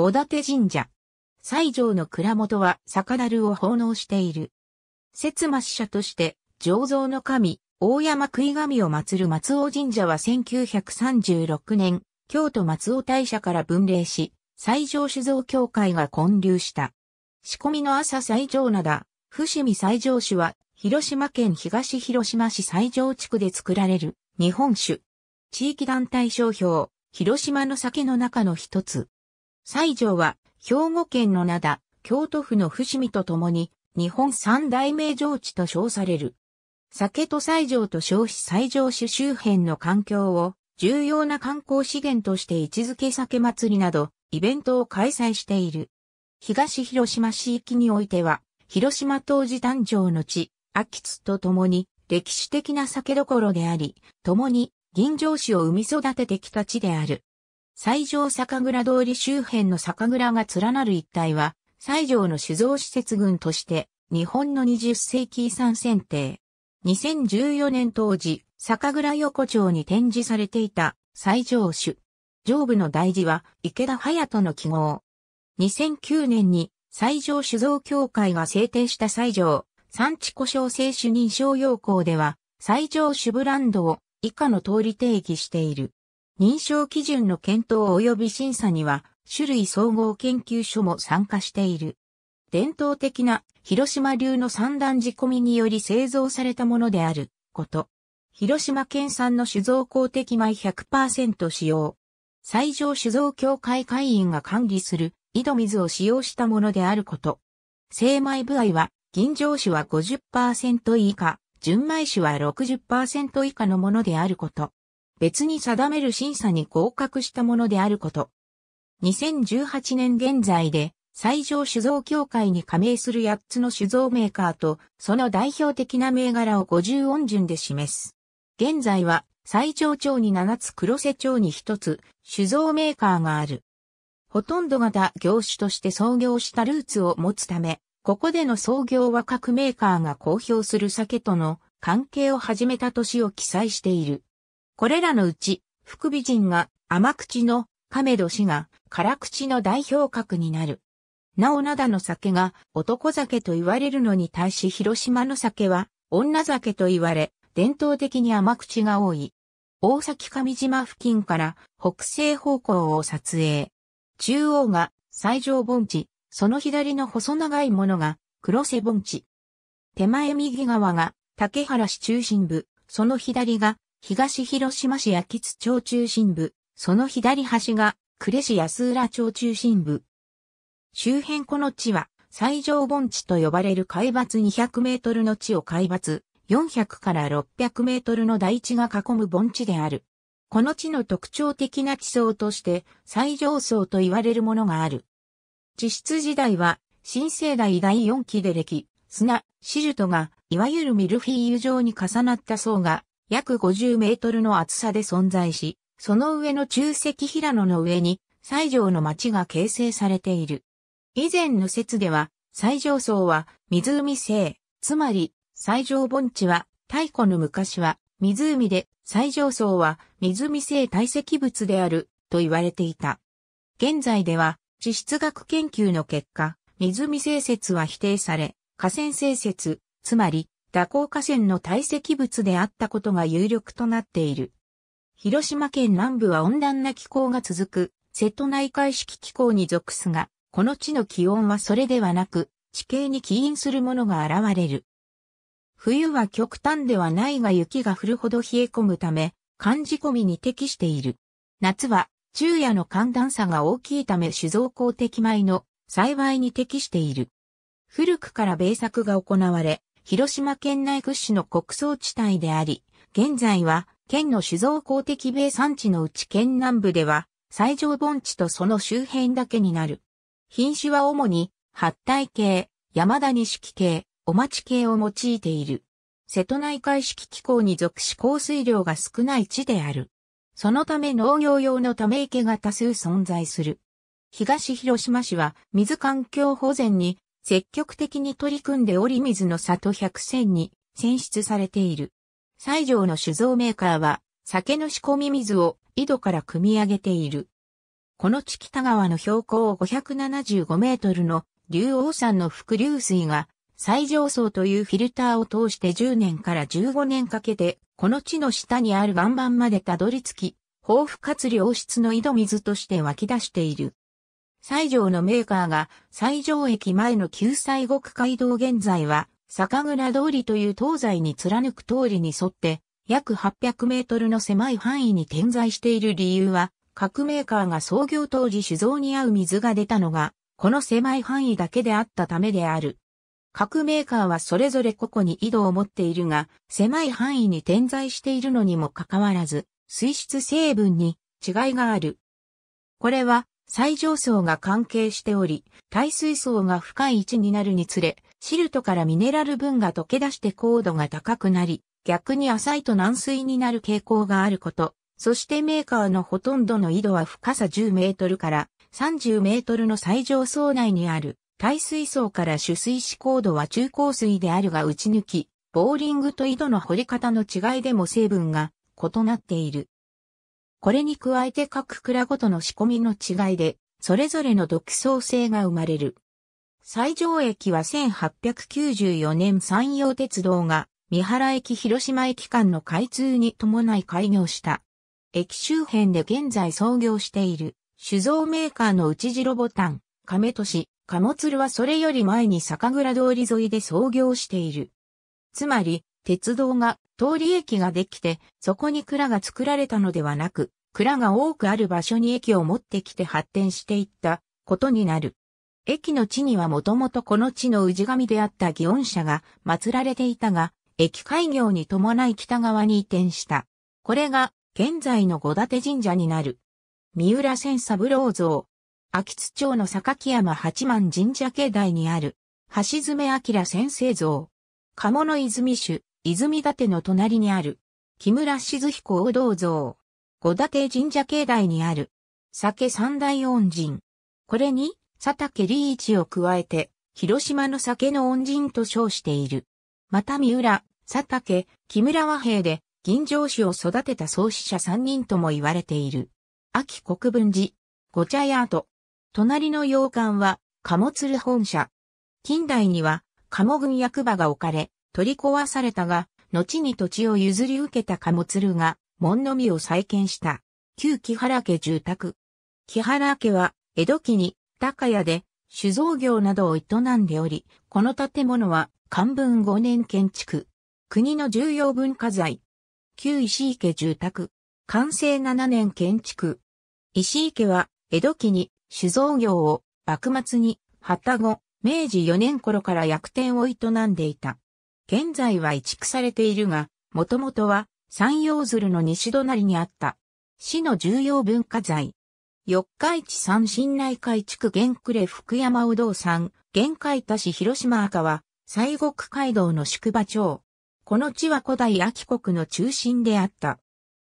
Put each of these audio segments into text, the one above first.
五立神社。西条の蔵元は酒樽を奉納している。摂末社として、醸造の神、大山食い神を祀る松尾神社は1936年、京都松尾大社から分霊し、西条酒造協会が建立した。仕込みの朝西条灘、伏見西条酒は、広島県東広島市西条地区で作られる日本酒。地域団体商標、広島の酒の中の一つ。西条は、兵庫県の灘、京都府の伏見とともに、日本三大名城地と称される。酒と西条と消費西条市周辺の環境を、重要な観光資源として位置づけ酒祭りなど、イベントを開催している。東広島市域においては、広島当時誕生の地、秋津とともに、歴史的な酒どころであり、共に、銀城市を生み育ててきた地である。西条酒蔵通り周辺の酒蔵が連なる一帯は、西条の酒造施設群として、日本の20世紀遺産選定。2014年当時、酒蔵横丁に展示されていた西条酒。上部の大事は池田隼人の記号。2009年に西条酒造協会が制定した西条産地故障性主認証要項では、西条酒ブランドを以下の通り定義している。認証基準の検討及び審査には、種類総合研究所も参加している。伝統的な広島流の三段仕込みにより製造されたものであること。広島県産の酒造公的米100%使用。最上酒造協会会員が管理する井戸水を使用したものであること。精米部合は、銀城酒は50%以下、純米酒は60%以下のものであること。別に定める審査に合格したものであること。2018年現在で最上酒造協会に加盟する8つの酒造メーカーとその代表的な銘柄を50音順で示す。現在は最上町に7つ黒瀬町に1つ酒造メーカーがある。ほとんど型業種として創業したルーツを持つため、ここでの創業は各メーカーが公表する酒との関係を始めた年を記載している。これらのうち、福美人が甘口の亀戸氏が辛口の代表格になる。なお灘の酒が男酒と言われるのに対し広島の酒は女酒と言われ、伝統的に甘口が多い。大崎上島付近から北西方向を撮影。中央が最上盆地、その左の細長いものが黒瀬盆地。手前右側が竹原市中心部、その左が東広島市安津町中心部、その左端が呉市安浦町中心部。周辺この地は、最上盆地と呼ばれる海抜200メートルの地を海抜400から600メートルの大地が囲む盆地である。この地の特徴的な地層として最上層と言われるものがある。地質時代は新生代第4期で歴、砂、シルトがいわゆるミルフィーユ状に重なった層が約50メートルの厚さで存在し、その上の中石平野の上に西条の町が形成されている。以前の説では、西条層は湖西、つまり西条盆地は太古の昔は湖で西条層は湖西堆積物であると言われていた。現在では地質学研究の結果、湖西説は否定され、河川西説、つまり蛇行河川の堆積物であったことが有力となっている。広島県南部は温暖な気候が続く、瀬戸内海式気候に属すが、この地の気温はそれではなく、地形に起因するものが現れる。冬は極端ではないが雪が降るほど冷え込むため、寒じ込みに適している。夏は昼夜の寒暖差が大きいため酒造工的米の栽培に適している。古くから米作が行われ、広島県内屈指の穀倉地帯であり、現在は県の酒造公的米産地のうち県南部では、最上盆地とその周辺だけになる。品種は主に、八体系、山田錦系、お町系を用いている。瀬戸内海式気候に属し降水量が少ない地である。そのため農業用のため池が多数存在する。東広島市は水環境保全に積極的に取り組んで折水の里100選に選出されている。西条の酒造メーカーは酒の仕込み水を井戸から汲み上げている。この地北川の標高575メートルの竜王山の伏流水が最上層というフィルターを通して10年から15年かけて、この地の下にある岩盤までたどり着き、豊富かつ良質の井戸水として湧き出している。西条のメーカーが西条駅前の旧西国街道現在は酒蔵通りという東西に貫く通りに沿って約800メートルの狭い範囲に点在している理由は各メーカーが創業当時酒造に合う水が出たのがこの狭い範囲だけであったためである。各メーカーはそれぞれ個々に井戸を持っているが、狭い範囲に点在しているのにもかかわらず、水質成分に違いがある。これは最上層が関係しており、耐水層が深い位置になるにつれ、シルトからミネラル分が溶け出して高度が高くなり、逆に浅いと軟水になる傾向があること、そしてメーカーのほとんどの井戸は深さ10メートルから30メートルの最上層内にある、耐水層から取水し高度は中高水であるが打ち抜き、ボーリングと井戸の掘り方の違いでも成分が異なっている。これに加えて各蔵ごとの仕込みの違いで、それぞれの独創性が生まれる。最上駅は1894年山陽鉄道が三原駅広島駅間の開通に伴い開業した。駅周辺で現在創業している酒造メーカーの内白ボタン、亀都市、貨物はそれより前に酒蔵通り沿いで創業している。つまり、鉄道が通り駅ができて、そこに蔵が作られたのではなく、蔵が多くある場所に駅を持ってきて発展していったことになる。駅の地にはもともとこの地の氏神であった祇園社が祀られていたが、駅開業に伴い北側に移転した。これが現在の五立神社になる。三浦千三郎像。秋津町の榊山八幡神社境内にある、橋爪明先生像。鴨の泉主、泉立の隣にある、木村静彦王道像、五立神社境内にある、酒三大恩人。これに、佐竹利一を加えて、広島の酒の恩人と称している。また三浦、佐竹、木村和平で、銀城市を育てた創始者三人とも言われている。秋国分寺、ご茶屋跡。隣の洋館は、鴨鶴本社。近代には、鴨郡役場が置かれ、取り壊されたが、後に土地を譲り受けた貨物るが、門のみを再建した、旧木原家住宅。木原家は、江戸期に、高屋で、酒造業などを営んでおり、この建物は、漢文5年建築。国の重要文化財。旧石池住宅。完成7年建築。石池は、江戸期に、酒造業を、幕末に、旗後、明治4年頃から薬店を営んでいた。現在は移築されているが、もともとは山陽鶴の西隣にあった。市の重要文化財。四日市三新内海地区玄呉福山お堂山、玄海田市広島赤は、西国街道の宿場町。この地は古代秋国の中心であった。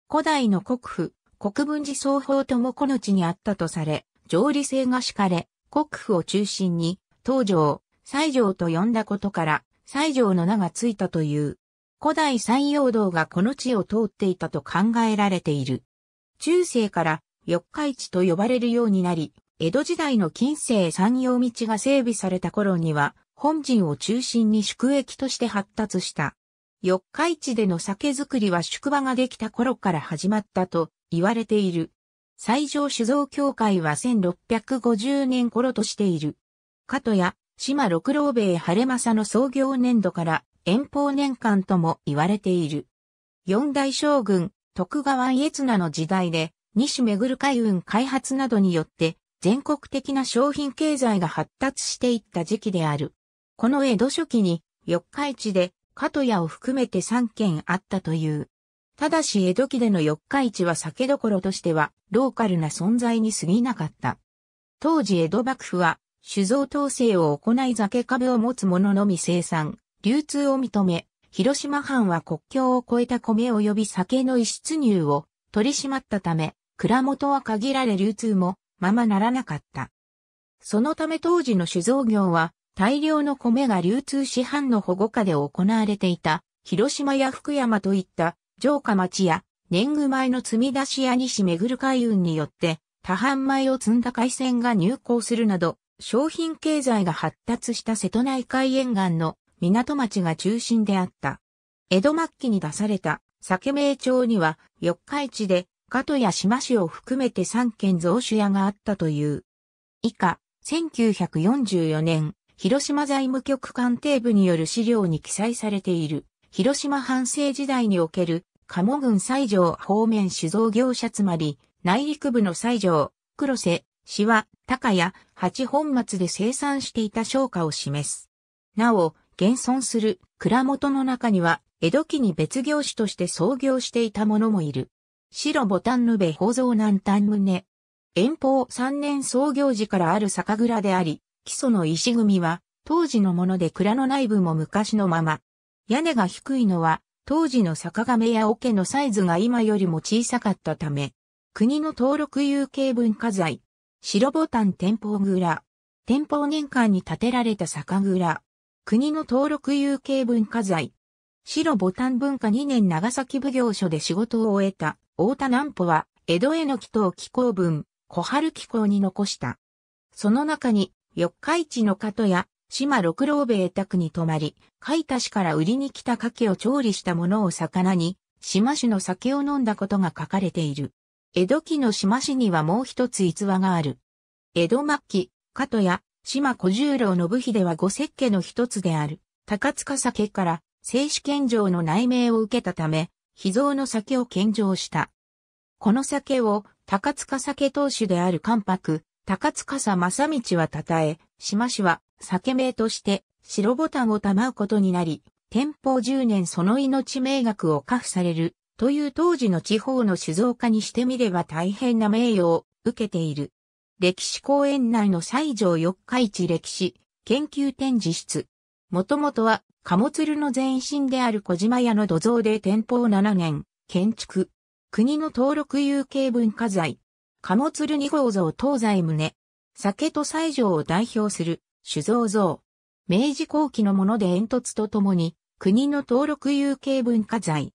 古代の国府、国分寺双方ともこの地にあったとされ、上理性が敷かれ、国府を中心に、東条、西条と呼んだことから、西条の名がついたという。古代山陽道がこの地を通っていたと考えられている。中世から四日市と呼ばれるようになり、江戸時代の近世山陽道が整備された頃には、本陣を中心に宿駅として発達した。四日市での酒造りは宿場ができた頃から始まったと言われている。西条酒造協会は1650年頃としている。かとや、島六郎兵衛晴政の創業年度から遠方年間とも言われている。四大将軍、徳川家綱の時代で、西めぐる海運開発などによって、全国的な商品経済が発達していった時期である。この江戸初期に、四日市で、加藤屋を含めて3件あったという。ただし江戸期での四日市は酒どころとしては、ローカルな存在に過ぎなかった。当時江戸幕府は、酒造統制を行い酒株を持つ者のみ生産、流通を認め、広島藩は国境を越えた米及び酒の輸出入を取り締まったため、蔵元は限られ流通もままならなかった。そのため当時の酒造業は大量の米が流通市販の保護下で行われていた広島や福山といった城下町や年貢米の積み出しや西巡る海運によって多販米を積んだ海鮮が入港するなど商品経済が発達した瀬戸内海沿岸の港町が中心であった。江戸末期に出された酒名町には四日市で加藤や島市を含めて3県増主屋があったという。以下、1944年、広島財務局官邸部による資料に記載されている、広島藩政時代における、鴨郡西条方面酒造業者つまり、内陸部の西条、黒瀬、詩は、高屋、八本松で生産していた商家を示す。なお、現存する蔵元の中には、江戸期に別業種として創業していた者もいる。白ボタンヌベ宝蔵南端宗。遠方三年創業時からある酒蔵であり、基礎の石組みは、当時のもので蔵の内部も昔のまま。屋根が低いのは、当時の酒亀や桶のサイズが今よりも小さかったため、国の登録有形文化財、白ボタン天保蔵。天保年間に建てられた酒蔵。国の登録有形文化財。白ボタン文化2年長崎奉行所で仕事を終えた、大田南保は、江戸への祈祷紀行文、小春紀行に残した。その中に、四日市の加や、島六郎兵衛宅に泊まり、海田市から売りに来た牡蠣を調理したものを魚に、島市の酒を飲んだことが書かれている。江戸期の島氏にはもう一つ逸話がある。江戸末期、加藤や島小十郎信秀は五石家の一つである、高塚酒から、正式献上の内命を受けたため、秘蔵の酒を献上した。この酒を、高塚酒当主である関白、高塚正道は称え、島氏は酒名として白ボタンを賜うことになり、天保十年その命名額を下付されるという当時の地方の酒造家にしてみれば大変な名誉を受けている。歴史公園内の西条四日市歴史研究展示室。もともとは鴨鶴の前身である小島屋の土蔵で天保7年、建築。国の登録有形文化財。鴨鶴二号像東西宗。酒と西条を代表する酒造像。明治後期のもので煙突とともに国の登録有形文化財。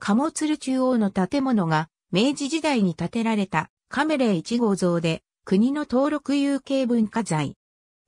鴨鶴中央の建物が明治時代に建てられたカメレ1号像で国の登録有形文化財。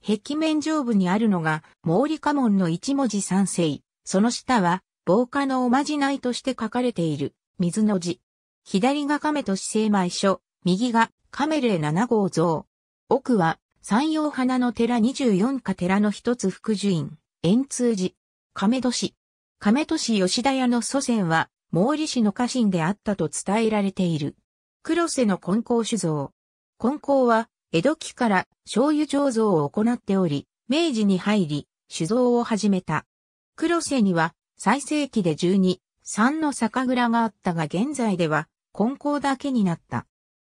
壁面上部にあるのが毛利家紋の一文字三世。その下は防火のおまじないとして書かれている水の字。左が亀と姿勢米所、右がカメレ7号像。奥は山陽花の寺24家寺の一つ福寿院、円通寺。亀戸市。亀戸市吉田屋の祖先は毛利氏の家臣であったと伝えられている。黒瀬の根高酒造。根高は、江戸期から醤油醸造を行っており、明治に入り、酒造を始めた。黒瀬には、最盛期で12、3の酒蔵があったが現在では、根高だけになった。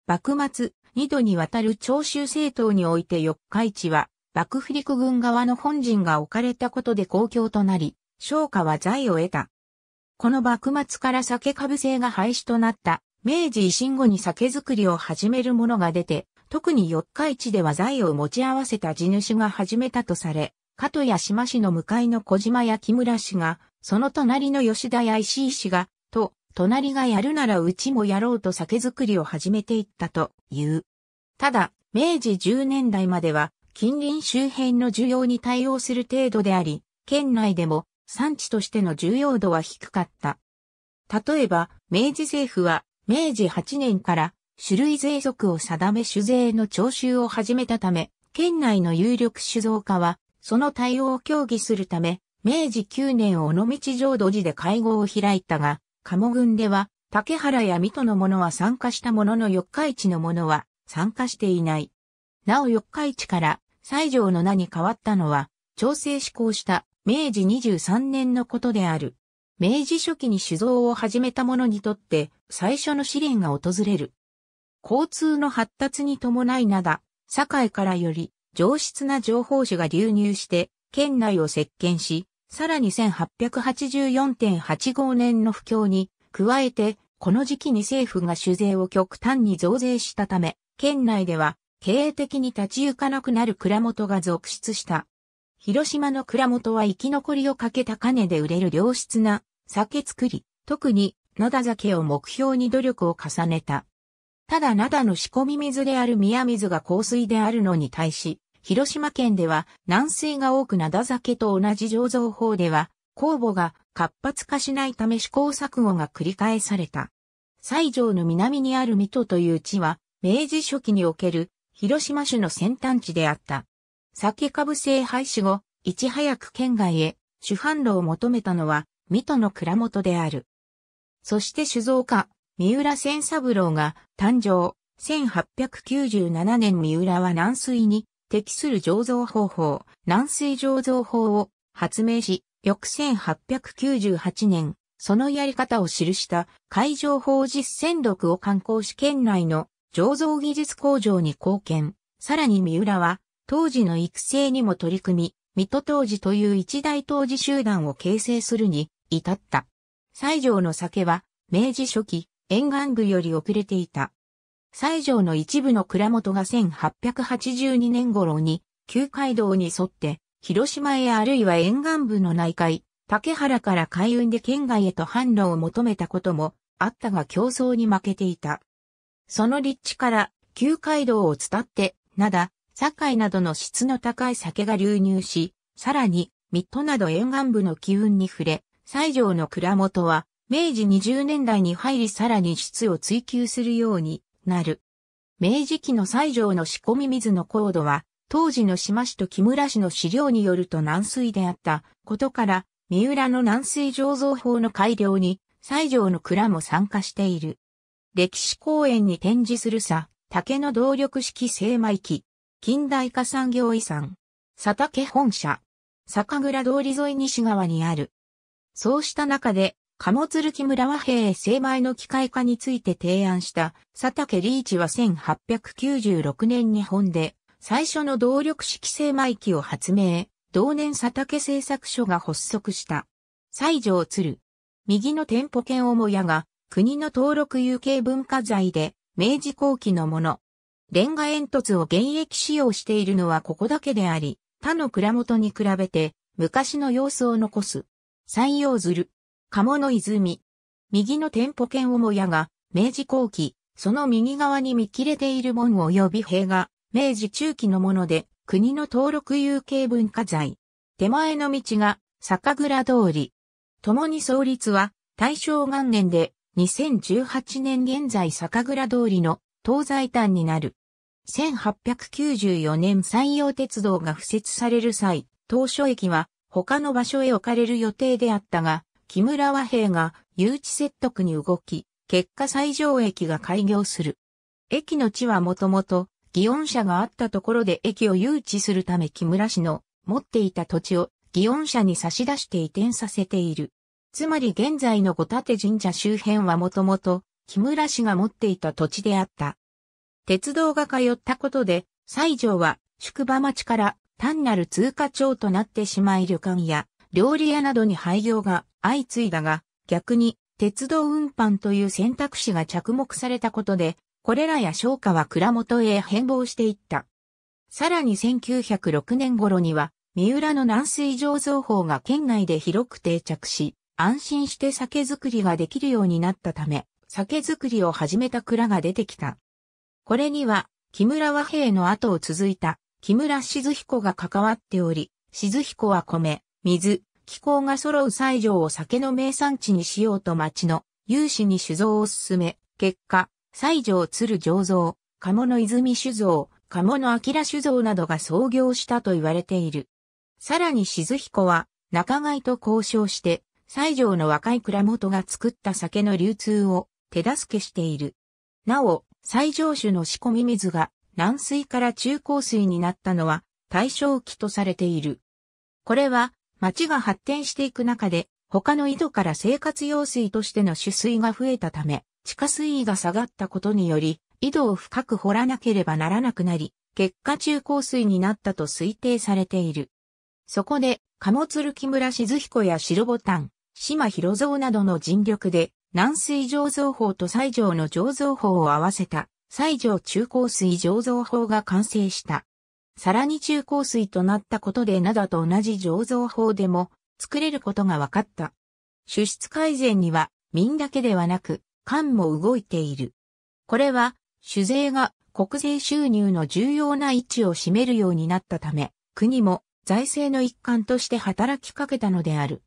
幕末、二度にわたる長州政党において四日市は、幕府陸軍側の本陣が置かれたことで公共となり、商家は財を得た。この幕末から酒株制が廃止となった明治維新後に酒造りを始める者が出て、特に四日市では財を持ち合わせた地主が始めたとされ、加藤や島市の向かいの小島や木村氏が、その隣の吉田や石井氏が、と、隣がやるならうちもやろうと酒造りを始めていったという。ただ、明治10年代までは、近隣周辺の需要に対応する程度であり、県内でも産地としての重要度は低かった。例えば、明治政府は明治8年から種類税則を定め酒税の徴収を始めたため、県内の有力酒造家は、その対応を協議するため、明治9年尾道浄土寺で会合を開いたが、鴨群では、竹原や水戸の者は参加したものの四日市の者は参加していない。なお四日市から西条の名に変わったのは、調整施行した明治23年のことである。明治初期に酒造を始めた者にとって最初の試練が訪れる。交通の発達に伴いなだ、堺からより上質な情報酒が流入して県内を席巻し、さらに1884.85年の不況に加えて、この時期に政府が酒税を極端に増税したため、県内では経営的に立ち行かなくなる蔵元が続出した。広島の蔵元は生き残りをかけた金で売れる良質な酒作り、特に灘酒を目標に努力を重ねた。ただ灘の仕込み水である宮水が香水であるのに対し、広島県では南水が多く灘酒と同じ醸造法では、酵母が活発化しないため試行錯誤が繰り返された。西条の南にある水戸という地は、明治初期における広島市の先端地であった。酒株制廃止後、いち早く県外へ主販路を求めたのは、水戸の蔵元である。そして酒造家、三浦千三郎が誕生。1897年三浦は軟水に適する醸造方法、軟水醸造法を発明し、翌1898年、そのやり方を記した海上法実践録を刊行し県内の醸造技術工場に貢献。さらに三浦は当時の育成にも取り組み、水戸当時という一大当時集団を形成するに至った。西条の酒は、明治初期、沿岸部より遅れていた。西条の一部の蔵元が1882年頃に、旧街道に沿って、広島へあるいは沿岸部の内海、竹原から海運で県外へと販路を求めたこともあったが競争に負けていた。その立地から、旧街道を伝って、など。堺などの質の高い酒が流入し、さらに、水戸など沿岸部の機運に触れ、西条の蔵元は、明治20年代に入りさらに質を追求するようになる。明治期の西条の仕込み水の高度は、当時の島市と木村市の資料によると軟水であったことから、三浦の軟水醸造法の改良に、西条の蔵も参加している。歴史公園に展示するさ、竹の動力式精米機、近代化産業遺産、佐竹本社、酒蔵通り沿い西側にある。そうした中で、鴨鶴木村和平精米の機械化について提案した佐竹リーチは1896年日本で最初の動力式精米機を発明、同年佐竹製作所が発足した。西条鶴。右の店舗兼母屋が国の登録有形文化財で明治後期のもの。レンガ煙突を現役使用しているのはここだけであり、他の蔵元に比べて昔の様子を残す。山陽鶴、鴨の泉。右の店舗兼おもやが、明治後期、その右側に見切れている門及び塀が、明治中期のもので、国の登録有形文化財。手前の道が、酒蔵通り。共に創立は、大正元年で、2018年現在酒蔵通りの東西端になる。1894年山陽鉄道が付設される際、当初駅は他の場所へ置かれる予定であったが、木村和平が誘致説得に動き、結果最上駅が開業する。駅の地はもともと、祇園社があったところで駅を誘致するため木村氏の持っていた土地を祇園社に差し出して移転させている。つまり現在の五立神社周辺はもともと木村氏が持っていた土地であった。鉄道が通ったことで、西条は宿場町から単なる通過町となってしまい旅館や料理屋などに廃業が相次いだが、逆に鉄道運搬という選択肢が着目されたことで、これらや商家は蔵元へ変貌していった。さらに1906年頃には、三浦の南水醸造法が県内で広く定着し、安心して酒造りができるようになったため、酒造りを始めた蔵が出てきた。これには、木村和平の後を続いた、木村静彦が関わっており、静彦は米、水、気候が揃う西条を酒の名産地にしようと町の有志に酒造を進め、結果、西条鶴醸造、鴨の泉酒造、鴨の明酒造などが創業したと言われている。さらに静彦は仲買と交渉して、西条の若い蔵元が作った酒の流通を手助けしている。なお、最上種の仕込み水が軟水から中硬水になったのは対象期とされている。これは町が発展していく中で他の井戸から生活用水としての取水が増えたため地下水位が下がったことにより井戸を深く掘らなければならなくなり結果中硬水になったと推定されている。そこで、貨物る木村静彦や白ボタン、島広蔵などの尽力で、南水醸造法と西条の醸造法を合わせた西条中高水醸造法が完成した。さらに中高水となったことで灘と同じ醸造法でも作れることが分かった。主質改善には民だけではなく官も動いている。これは酒税が国税収入の重要な位置を占めるようになったため、国も財政の一環として働きかけたのである。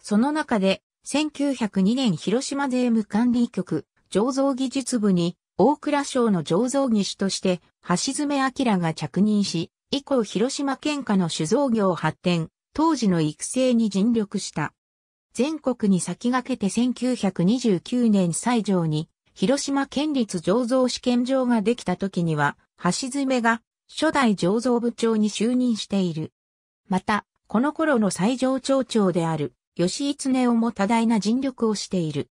その中で1902年広島税務管理局醸造技術部に大蔵省の醸造技師として橋爪明が着任し、以降広島県下の酒造業発展、当時の育成に尽力した。全国に先駆けて1929年最上に広島県立醸造試験場ができた時には、橋爪が初代醸造部長に就任している。また、この頃の最上町長である義経をも多大な尽力をしている。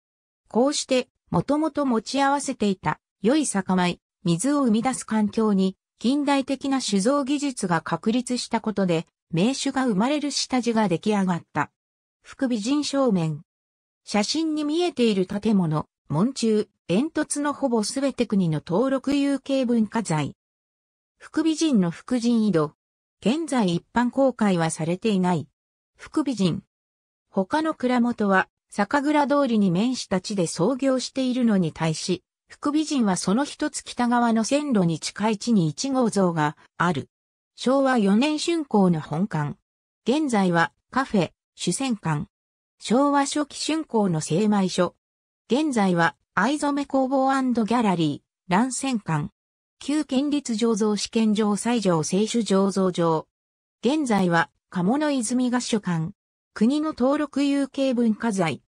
こうして、もともと持ち合わせていた、良い酒米、水を生み出す環境に、近代的な酒造技術が確立したことで、名酒が生まれる下地が出来上がった。副美人正面。写真に見えている建物、門中、煙突のほぼすべて国の登録有形文化財。副美人の副人井戸。現在一般公開はされていない。副美人、他の蔵元は、酒蔵通りに面した地で創業しているのに対し、福美人はその一つ北側の線路に近い地に1号像がある。昭和4年春光の本館。現在はカフェ、主戦館。昭和初期春光の精米所。現在は藍染工房ギャラリー、乱戦館。旧県立醸造試験場西条清酒醸造場。現在は鴨の泉合所館。国の登録有形文化財。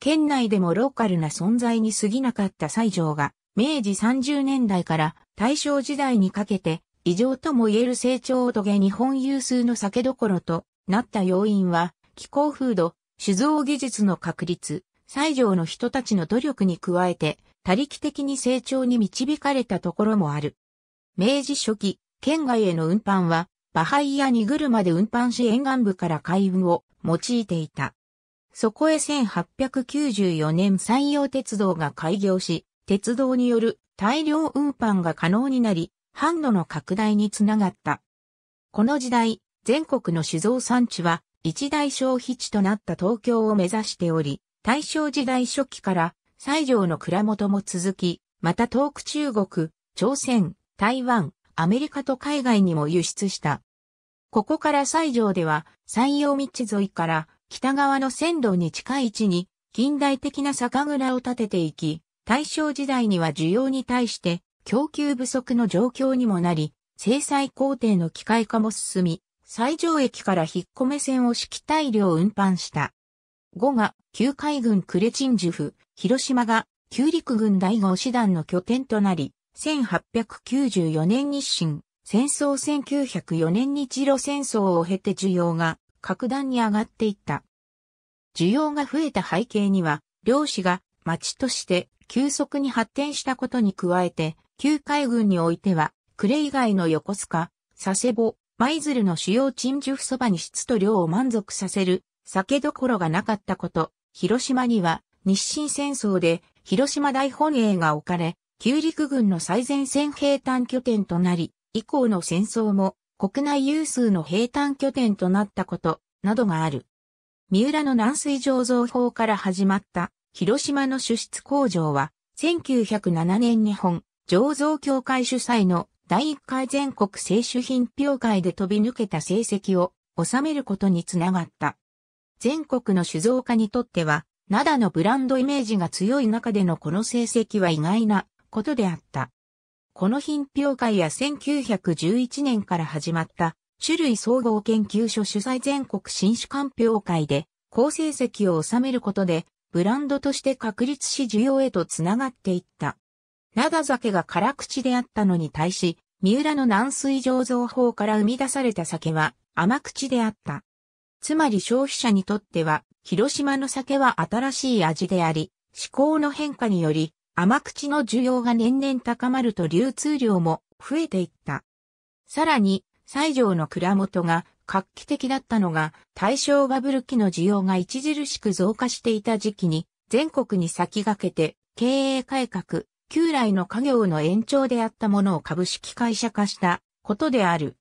県内でもローカルな存在に過ぎなかった西条が、明治30年代から大正時代にかけて、異常とも言える成長を遂げ日本有数の酒どころとなった要因は、気候風土、酒造技術の確立、西条の人たちの努力に加えて、他力的に成長に導かれたところもある。明治初期、県外への運搬は、バハイアに車で運搬し沿岸部から海運を用いていた。そこへ1894年山陽鉄道が開業し、鉄道による大量運搬が可能になり、販路の拡大につながった。この時代、全国の酒造産地は一大消費地となった東京を目指しており、大正時代初期から西条の蔵元も続き、また東く中国、朝鮮、台湾、アメリカと海外にも輸出した。ここから西条では、山陽道沿いから北側の線路に近い位置に近代的な酒蔵を建てていき、大正時代には需要に対して供給不足の状況にもなり、制裁工程の機械化も進み、西条駅から引っ込め線を式大量運搬した。5が、旧海軍クレチンジュフ、広島が、旧陸軍第5師団の拠点となり、1894年日清、戦争1904年日露戦争を経て需要が格段に上がっていった。需要が増えた背景には、漁師が町として急速に発展したことに加えて、旧海軍においては、クレ以外の横須賀、佐世保、舞鶴の主要鎮守府そばに質と量を満足させる酒どころがなかったこと、広島には日清戦争で広島大本営が置かれ、旧陸軍の最前線兵站拠点となり、以降の戦争も国内有数の兵站拠点となったこと、などがある。三浦の南水醸造法から始まった広島の主出工場は、1907年日本醸造協会主催の第1回全国清酒品評会で飛び抜けた成績を収めることにつながった。全国の酒造家にとっては、灘のブランドイメージが強い中でのこの成績は意外なことであった。この品評会や1911年から始まった種類総合研究所主催全国新種鑑評会で好成績を収めることでブランドとして確立し需要へとつながっていった。灘酒が辛口であったのに対し、三浦の軟水醸造法から生み出された酒は甘口であった。つまり消費者にとっては、広島の酒は新しい味であり、思考の変化により、甘口の需要が年々高まると流通量も増えていった。さらに、西条の蔵元が画期的だったのが、大正バブル期の需要が著しく増加していた時期に、全国に先駆けて、経営改革、旧来の家業の延長であったものを株式会社化したことである。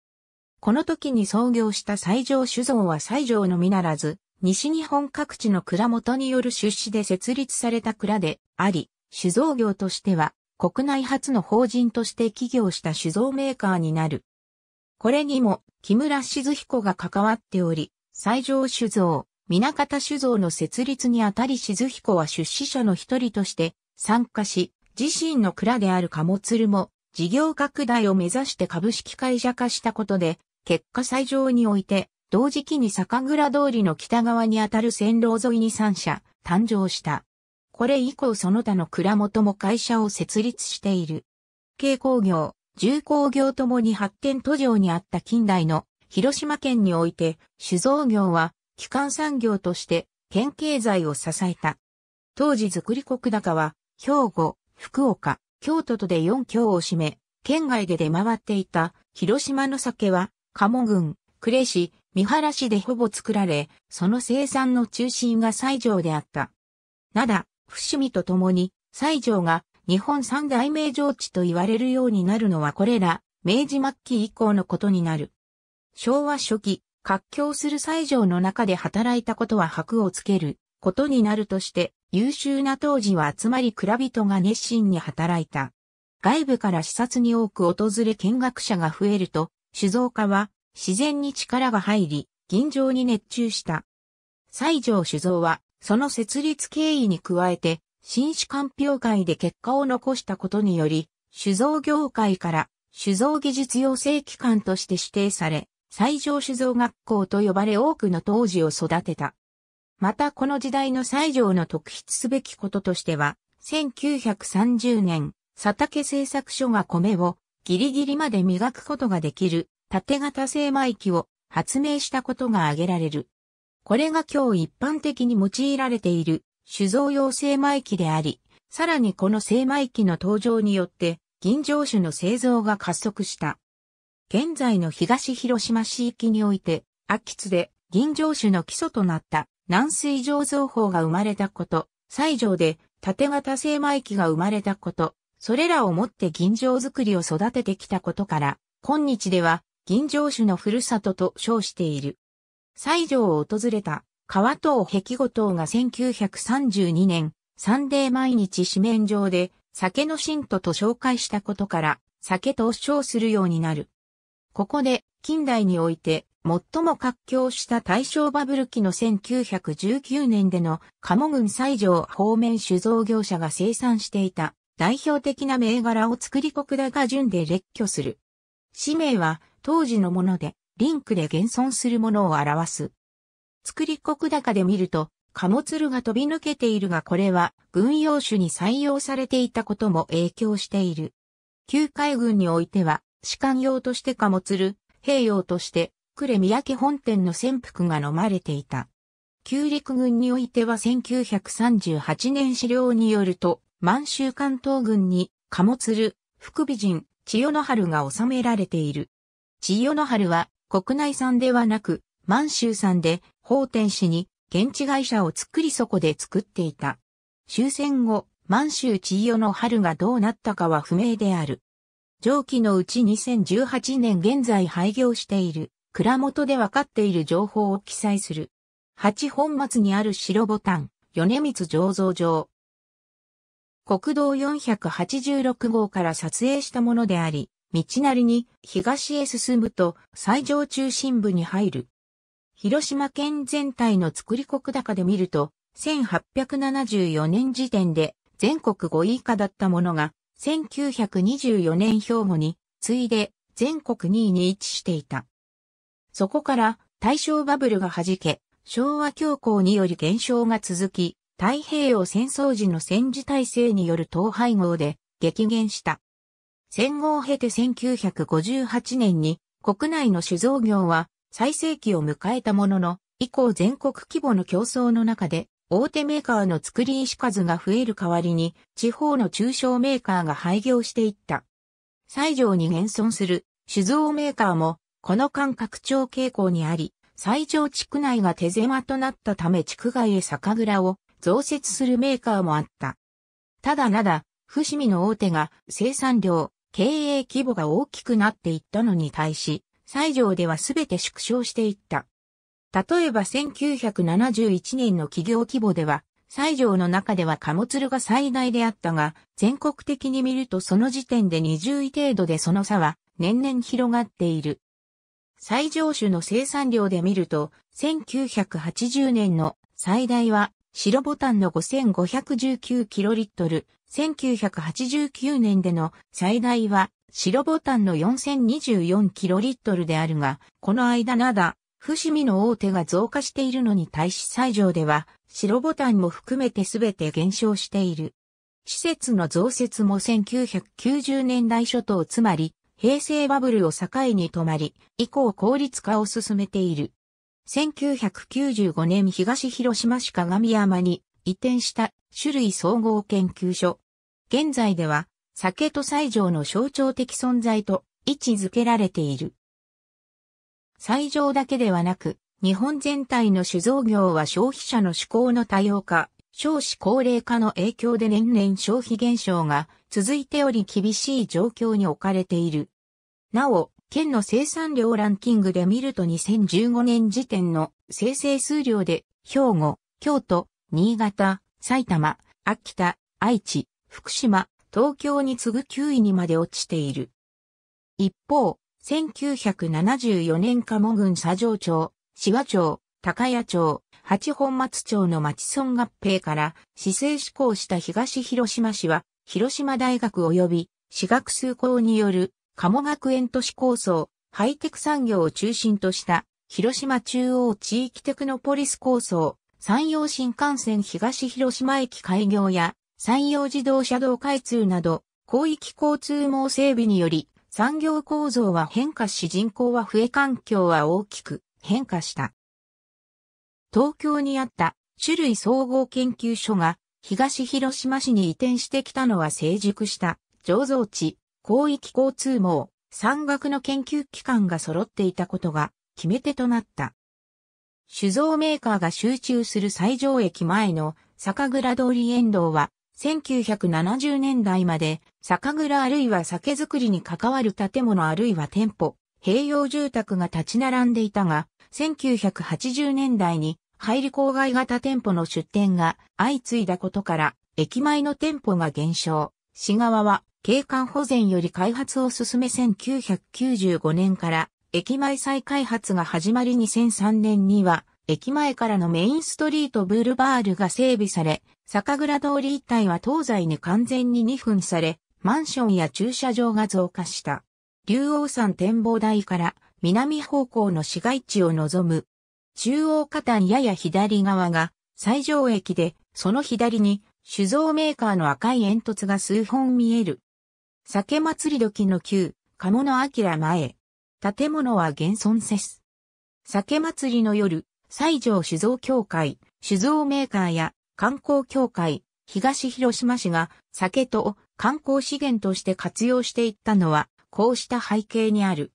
この時に創業した西条酒造は西条のみならず、西日本各地の蔵元による出資で設立された蔵であり、酒造業としては、国内初の法人として起業した酒造メーカーになる。これにも、木村静彦が関わっており、西条酒造、水方酒造の設立にあたり静彦は出資者の一人として参加し、自身の蔵である鴨鶴も事業拡大を目指して株式会社化したことで、結果最上において、同時期に酒蔵通りの北側にあたる線路沿いに3社誕生した。これ以降その他の蔵元も会社を設立している。軽工業、重工業ともに発展途上にあった近代の広島県において酒造業は基幹産業として県経済を支えた。当時作り国高は兵庫、福岡、京都とで4京を占め、県外で出回っていた広島の酒は鴨郡、呉市、三原市でほぼ作られ、その生産の中心が西条であった。灘、伏見と共に、西条が日本三大名城地と言われるようになるのはこれら、明治末期以降のことになる。昭和初期、活況する西条の中で働いたことは箔をつけることになるとして、優秀な当時は集まり蔵人が熱心に働いた。外部から視察に多く訪れ見学者が増えると、酒造家は自然に力が入り、吟醸に熱中した。西条酒造はその設立経緯に加えて、新種鑑評会で結果を残したことにより、酒造業界から酒造技術養成機関として指定され、最上酒造学校と呼ばれ多くの当時を育てた。またこの時代の最上の特筆すべきこととしては、1930年、佐竹製作所が米をギリギリまで磨くことができる縦型精米機を発明したことが挙げられる。これが今日一般的に用いられている酒造用精米機であり、さらにこの精米機の登場によって、銀醸酒の製造が加速した。現在の東広島市域において、秋津で銀醸酒の基礎となった南水醸造法が生まれたこと、西条で縦型精米機が生まれたこと、それらをもって銀醸作りを育ててきたことから、今日では銀醸酒のふるさとと称している。西条を訪れた川藤壁後藤が1932年、サンデー毎日紙面上で酒の信徒と紹介したことから酒と称するようになる。ここで近代において最も活況した大正バブル期の1919年での鴨郡西条方面酒造業者が生産していた代表的な銘柄を作り国が順で列挙する。氏名は当時のものでリンクで現存するものを表す。作り国高で見ると、貨物ルが飛び抜けているがこれは軍用種に採用されていたことも影響している。旧海軍においては、士官用として貨物ル、兵用として、呉三宅本店の潜伏が飲まれていた。旧陸軍においては1938年資料によると、満州関東軍に貨物ル、福美人、千代の春が収められている。千代の春は国内産ではなく、満州産で、法天市に現地会社を作りそこで作っていた。終戦後、満州地与の春がどうなったかは不明である。上記のうち2018年現在廃業している、蔵元で分かっている情報を記載する。八本松にある白ボタン、米光醸造場。国道486号から撮影したものであり、道なりに東へ進むと最上中心部に入る。広島県全体の作り国高で見ると、1874年時点で全国5位以下だったものが、1924年兵庫に次いで全国2位に位置していた。そこから大正バブルが弾け、昭和恐慌により減少が続き、太平洋戦争時の戦時体制による統廃合で激減した。戦後を経て1958年に国内の酒造業は最盛期を迎えたものの、以降全国規模の競争の中で大手メーカーの作り石数が増える代わりに地方の中小メーカーが廃業していった。西条に現存する酒造メーカーもこの間拡張傾向にあり、西条地区内が手狭となったため地区外へ酒蔵を増設するメーカーもあった。ただなだ、伏見の大手が生産量、経営規模が大きくなっていったのに対し、西条ではすべて縮小していった。例えば1971年の企業規模では、西条の中では貨物ルが最大であったが、全国的に見るとその時点で20位程度でその差は年々広がっている。西条種の生産量で見ると、1980年の最大は白ボタンの5519キロリットル、1989年での最大は白ボタンの 4024kL であるが、この間な灘、伏見の大手が増加しているのに対し最上では白ボタンも含めて全て減少している。施設の増設も1990年代初頭つまり平成バブルを境に止まり、以降効率化を進めている。1995年東広島市鏡山に移転した種類総合研究所現在では、酒と西条の象徴的存在と位置づけられている。西条だけではなく、日本全体の酒造業は消費者の嗜好の多様化、少子高齢化の影響で年々消費減少が続いており厳しい状況に置かれている。なお、県の生産量ランキングで見ると2015年時点の生成数量で、兵庫、京都、新潟、埼玉、秋田、愛知、福島、東京に次ぐ9位にまで落ちている。一方、1974年鴨郡佐城町、志賀町、高谷町、八本松町の町村合併から市政施行した東広島市は、広島大学及び私学数校による鴨学園都市構想、ハイテク産業を中心とした広島中央地域テクノポリス構想、山陽新幹線東広島駅開業や山陽自動車道開通など、広域交通網整備により、産業構造は変化し人口は増え環境は大きく変化した。東京にあった種類総合研究所が東広島市に移転してきたのは成熟した醸造地、広域交通網、山岳の研究機関が揃っていたことが決め手となった。酒造メーカーが集中する最上駅前の酒蔵通り沿道は1970年代まで、酒蔵あるいは酒造りに関わる建物あるいは店舗、併用住宅が立ち並んでいたが、1980年代に入り郊外型店舗の出店が相次いだことから、駅前の店舗が減少。市側は景観保全より開発を進め1995年から駅前再開発が始まり2003年には駅前からのメインストリートブルバールが整備され、酒蔵通り一帯は東西に完全に2分され、マンションや駐車場が増加した。竜王山展望台から南方向の市街地を望む。中央下端やや左側が最上駅で、その左に酒造メーカーの赤い煙突が数本見える。酒祭り時の旧、鴨の明前。建物は現存せす。酒祭りの夜、西条酒造協会、酒造メーカーや観光協会、東広島市が酒と観光資源として活用していったのは、こうした背景にある。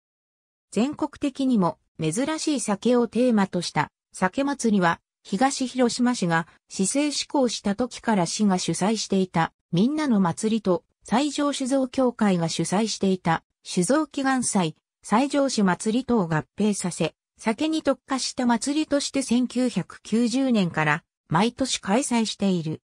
全国的にも珍しい酒をテーマとした酒祭りは、東広島市が市政施行した時から市が主催していたみんなの祭りと西条酒造協会が主催していた酒造祈願祭、西条市祭りとを合併させ、酒に特化した祭りとして1990年から毎年開催している。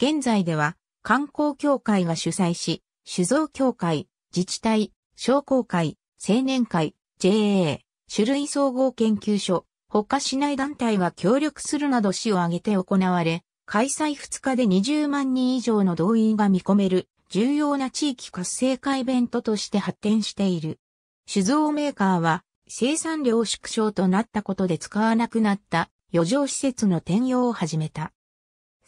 現在では観光協会が主催し、酒造協会、自治体、商工会、青年会、JA、種類総合研究所、他市内団体が協力するなど市を挙げて行われ、開催2日で20万人以上の動員が見込める重要な地域活性化イベントとして発展している。酒造メーカーは生産量縮小となったことで使わなくなった余剰施設の転用を始めた。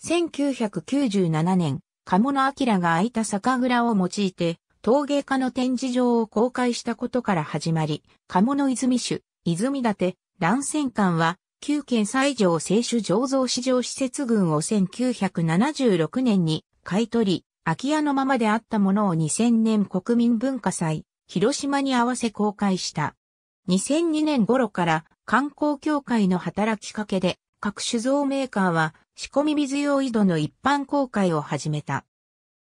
1997年、鴨野明が空いた酒蔵を用いて、陶芸家の展示場を公開したことから始まり、鴨野泉酒、泉館。乱戦館は、旧県西条清酒醸造市場施設群を1976年に買い取り、空き家のままであったものを2000年国民文化祭、広島に合わせ公開した。2002年頃から観光協会の働きかけで、各酒造メーカーは仕込み水用井戸の一般公開を始めた。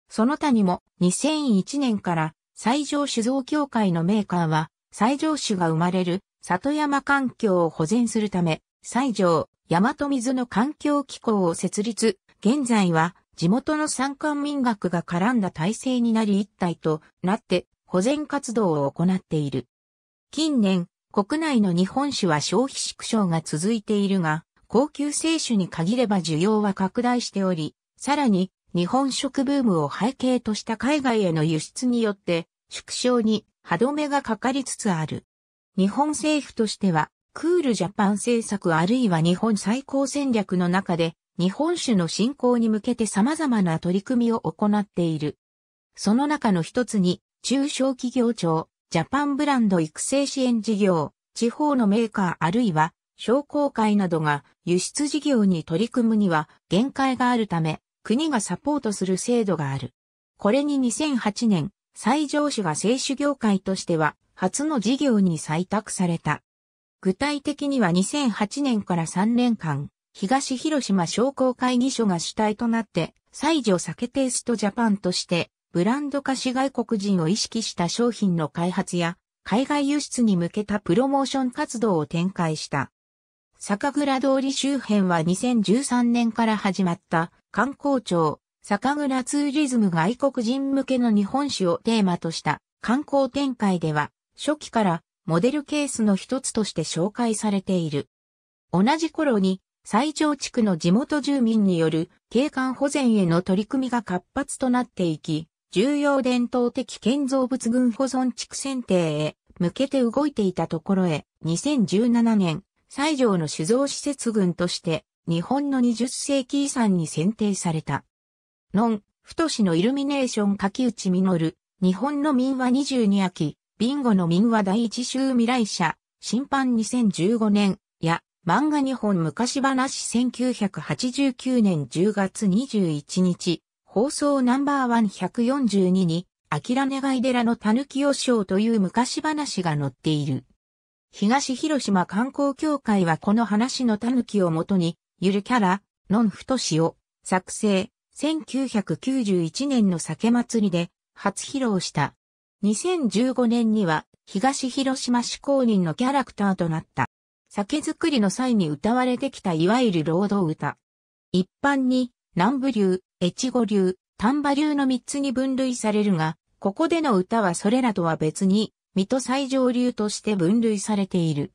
その他にも2001年から最上酒造協会のメーカーは最上酒が生まれる里山環境を保全するため最上大和水の環境機構を設立。現在は地元の山間民学が絡んだ体制になり一体となって保全活動を行っている。近年国内の日本酒は消費縮小が続いているが、高級清酒に限れば需要は拡大しており、さらに日本食ブームを背景とした海外への輸出によって縮小に歯止めがかかりつつある。日本政府としては、クールジャパン政策あるいは日本最高戦略の中で、日本酒の振興に向けて様々な取り組みを行っている。その中の一つに、中小企業庁、ジャパンブランド育成支援事業、地方のメーカーあるいは商工会などが輸出事業に取り組むには限界があるため、国がサポートする制度がある。これに2008年、西条市が製酒業界としては初の事業に採択された。具体的には2008年から3年間、東広島商工会議所が主体となって、西条酒テイストジャパンとしてブランド化し外国人を意識した商品の開発や、海外輸出に向けたプロモーション活動を展開した。酒蔵通り周辺は2013年から始まった観光庁、酒蔵ツーリズム外国人向けの日本酒をテーマとした観光展開では、初期からモデルケースの一つとして紹介されている。同じ頃に、西条地区の地元住民による景観保全への取り組みが活発となっていき、重要伝統的建造物群保存地区選定へ向けて動いていたところへ、2017年、西条の酒造施設群として、日本の20世紀遺産に選定された。ノン、太しのイルミネーション柿内実、日本の民話22秋、ビンゴの民話第一週未来社、審判2015年、や、漫画日本昔話1989年10月21日、放送ナンバーワン1 4 2に、諦願い寺の狸を章という昔話が載っている。東広島観光協会はこの話の狸をもとに、ゆるキャラ、ノンフトシを、作成、1991年の酒祭りで、初披露した。2015年には、東広島市公認のキャラクターとなった。酒造りの際に歌われてきたいわゆる労働歌。一般に南部流、越後流、丹波流の3つに分類されるが、ここでの歌はそれらとは別に、水戸最上流として分類されている。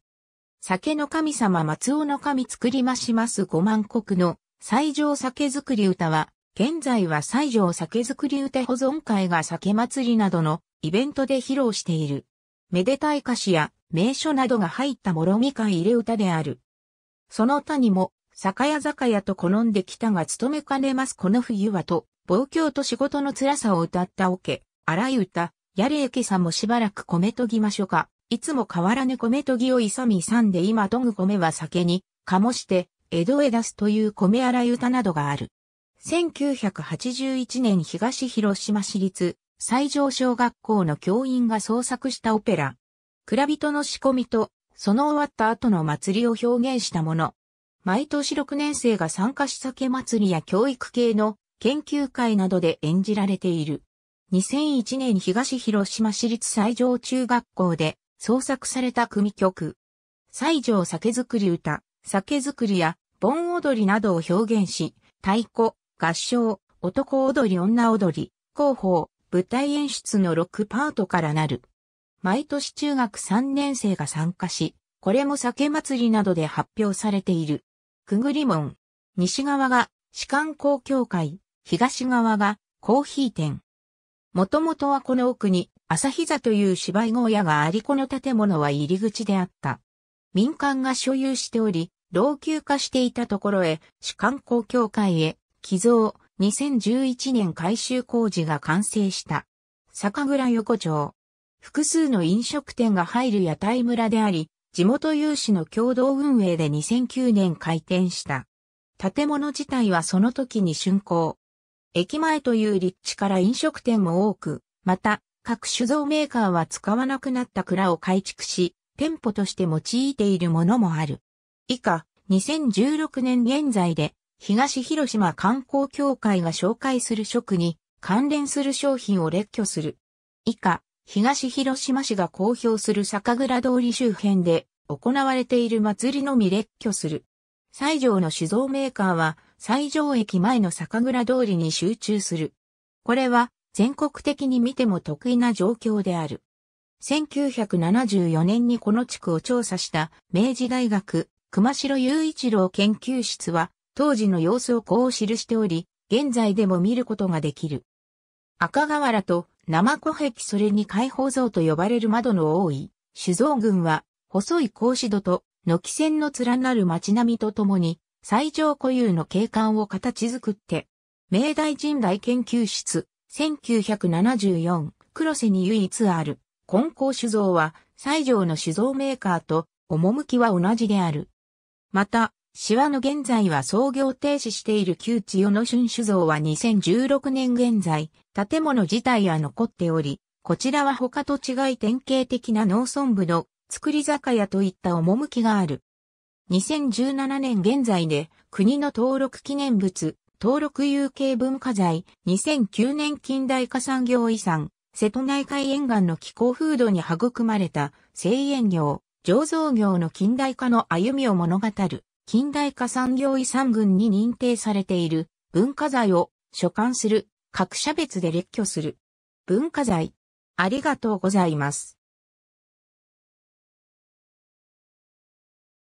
酒の神様松尾の神作りまします五万国の最上酒造り歌は、現在は最上酒造り歌保存会が酒祭りなどのイベントで披露している。めでたい歌詞や名所などが入った諸見会入れ歌である。その他にも、酒屋酒屋と好んできたが勤めかねますこの冬はと、望郷と仕事の辛さを歌ったおけ、荒い歌、やれえけさもしばらく米研ぎましょか。いつも変わらぬ米研ぎを勇みさんで今研ぐ米は酒に、かもして、江戸へ出すという米荒い歌などがある。1981年東広島市立西条小学校の教員が創作したオペラ。蔵人の仕込みと、その終わった後の祭りを表現したもの。毎年6年生が参加し酒祭りや教育系の研究会などで演じられている。2001年東広島市立西条中学校で創作された組曲。西条酒造り歌、酒造りや盆踊りなどを表現し、太鼓、合唱、男踊り女踊り、広報、舞台演出の6パートからなる。毎年中学3年生が参加し、これも酒祭りなどで発表されている。くぐり門。西側が士官公協会、東側がコーヒー店。もともとはこの奥に朝日座という芝居小屋がありこの建物は入り口であった。民間が所有しており、老朽化していたところへ、市観光協会へ、寄贈、2011年改修工事が完成した。酒蔵横丁。複数の飲食店が入る屋台村であり、地元有志の共同運営で2009年開店した。建物自体はその時に竣工。駅前という立地から飲食店も多く、また、各酒造メーカーは使わなくなった蔵を改築し、店舗として用いているものもある。以下、2016年現在で、東広島観光協会が紹介する食に関連する商品を列挙する。以下、東広島市が公表する酒蔵通り周辺で行われている祭りのみ列挙する。西条の酒造メーカーは西条駅前の酒蔵通りに集中する。これは全国的に見ても得意な状況である。1974年にこの地区を調査した明治大学熊代雄一郎研究室は当時の様子をこう記しており、現在でも見ることができる。赤瓦と生古壁それに開放像と呼ばれる窓の多い、酒造群は、細い格子戸と、軒線の連なる街並みとともに、最上固有の景観を形作って、明大人大研究室、1974、黒瀬に唯一ある、根高酒造は、西条の酒造メーカーと、趣は同じである。また、シワの現在は創業停止している旧千代の春酒造は2016年現在、建物自体は残っており、こちらは他と違い典型的な農村部の作り酒屋といった趣がある。2017年現在で国の登録記念物、登録有形文化財、2009年近代化産業遺産、瀬戸内海沿岸の気候風土に育まれた製塩業、醸造業の近代化の歩みを物語る。近代化産業遺産群に認定されている文化財を所管する各社別で列挙する。文化財。ありがとうございます。